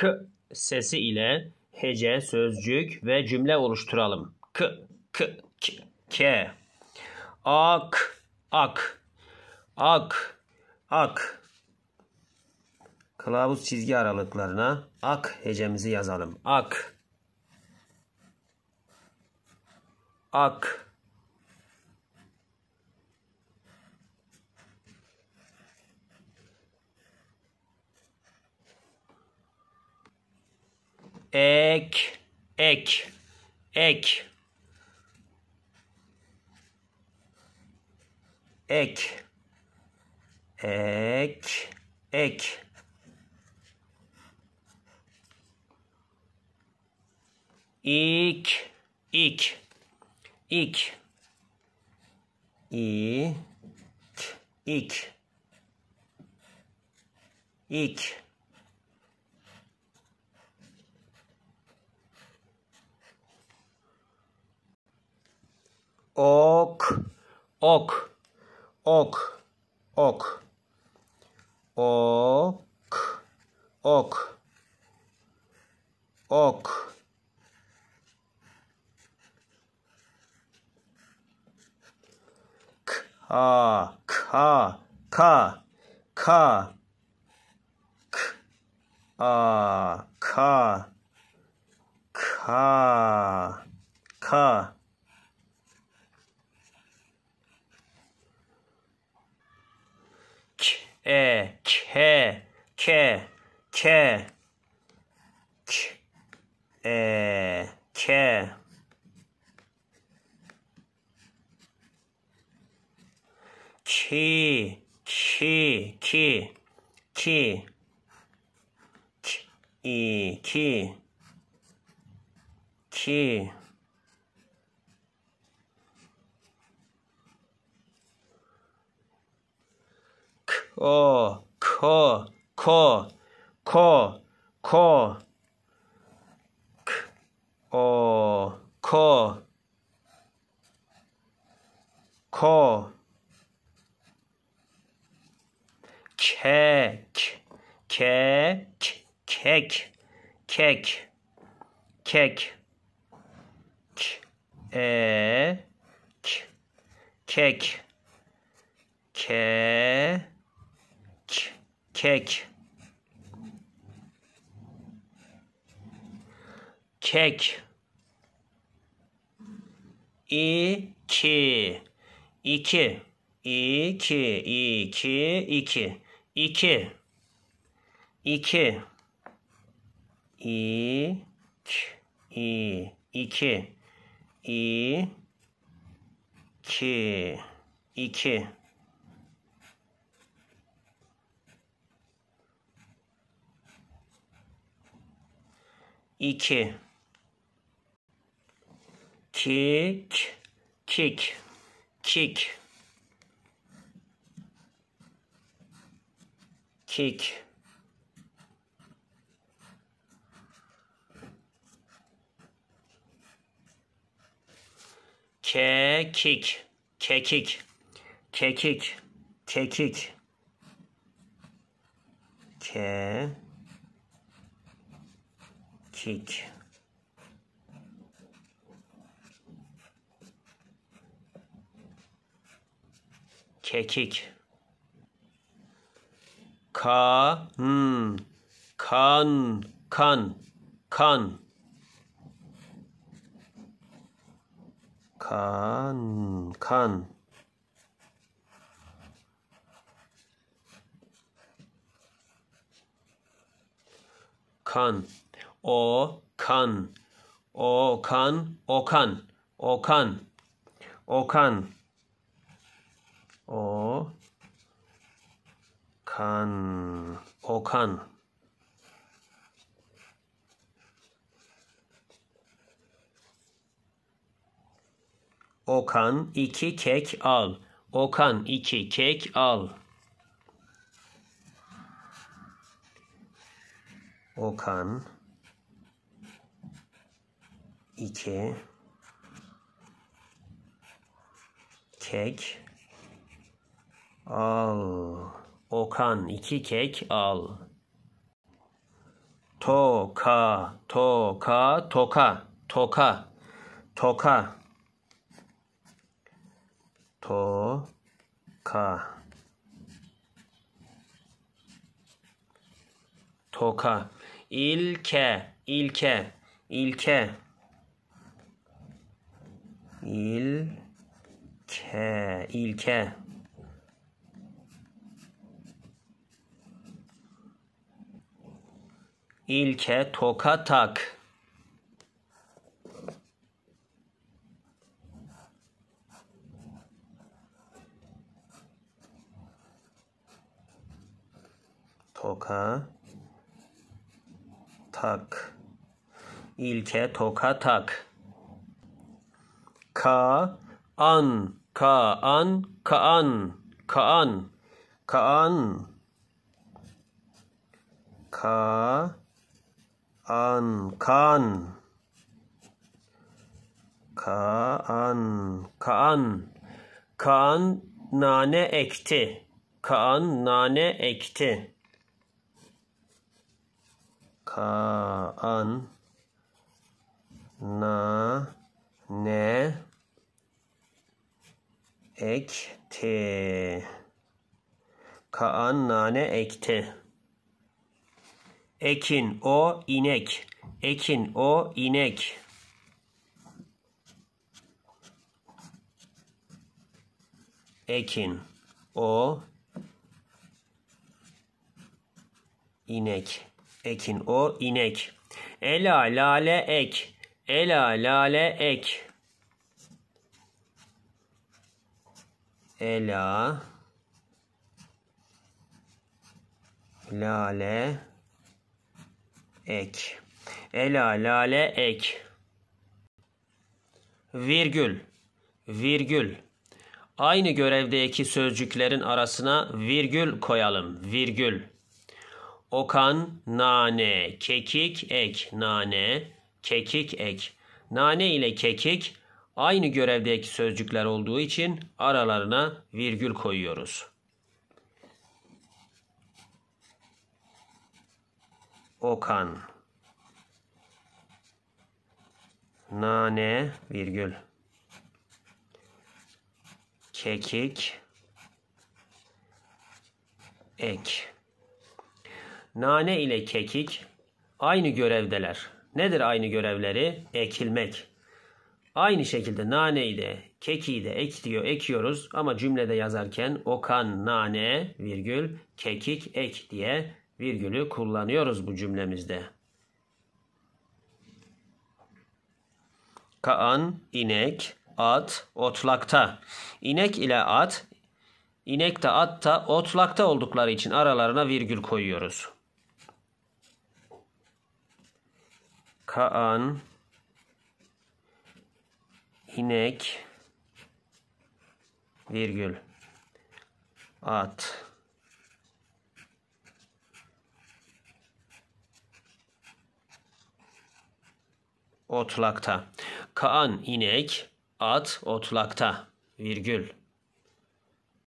k sesi ile hece, sözcük ve cümle oluşturalım. K, k, k, k. Ak, ak, ak, ak. Kılavuz çizgi aralıklarına ak hecemizi yazalım. Ak. Ak. ek ek ek ek ek ek ik ik ik ik ik ik ok ok ok ok ok ok ka ka ka ka ka ka ka ka Ki, ki, ki, ki. ki i, ki. Ki. Ko, ko, ko, ko, ko. K, o, ko. Ko. kek kek kek kek kek e k kek ke k kek kek iki iki iki iki iki iki 2 2 İk, i, iki, i, ki, iki. İki. Kik, kik, kik. kick kekik kekik kekik kekik ke kik kekik 간, 음. 간, 간, 간, 간, 간. 간, 어, 간, 어, 간, 어, 간, 어, 간, 어, 간, 어, Kan. Okan. Okan iki kek al. Okan iki kek al. Okan iki kek al. Okan iki kek al. Toka, toka, toka, toka, toka. Toka. Toka. İlke, ilke, ilke. İlke, ilke. İlke toka tak. Toka tak. İlke toka tak. Ka an ka an ka an ka an ka an ka an kan kaan kaan kaan nane ekti kaan nane ekti kaan na ne ekti kaan nane ekti Ekin o inek. Ekin o inek. Ekin o inek. Ekin o inek. Ela lale ek. Ela lale ek. Ela lale ek. Ela, lale, ek. Virgül, virgül. Aynı görevdeki sözcüklerin arasına virgül koyalım. Virgül. Okan, nane, kekik, ek, nane, kekik, ek. Nane ile kekik aynı görevdeki sözcükler olduğu için aralarına virgül koyuyoruz. Okan. Nane virgül. Kekik. Ek. Nane ile kekik aynı görevdeler. Nedir aynı görevleri? Ekilmek. Aynı şekilde naneyi de kekiği de ek diyor, ekiyoruz ama cümlede yazarken okan nane virgül kekik ek diye virgülü kullanıyoruz bu cümlemizde. Kaan, inek, at, otlakta. İnek ile at, inek de at da otlakta oldukları için aralarına virgül koyuyoruz. Kaan, inek, virgül, at, otlakta. Kaan inek, at otlakta virgül.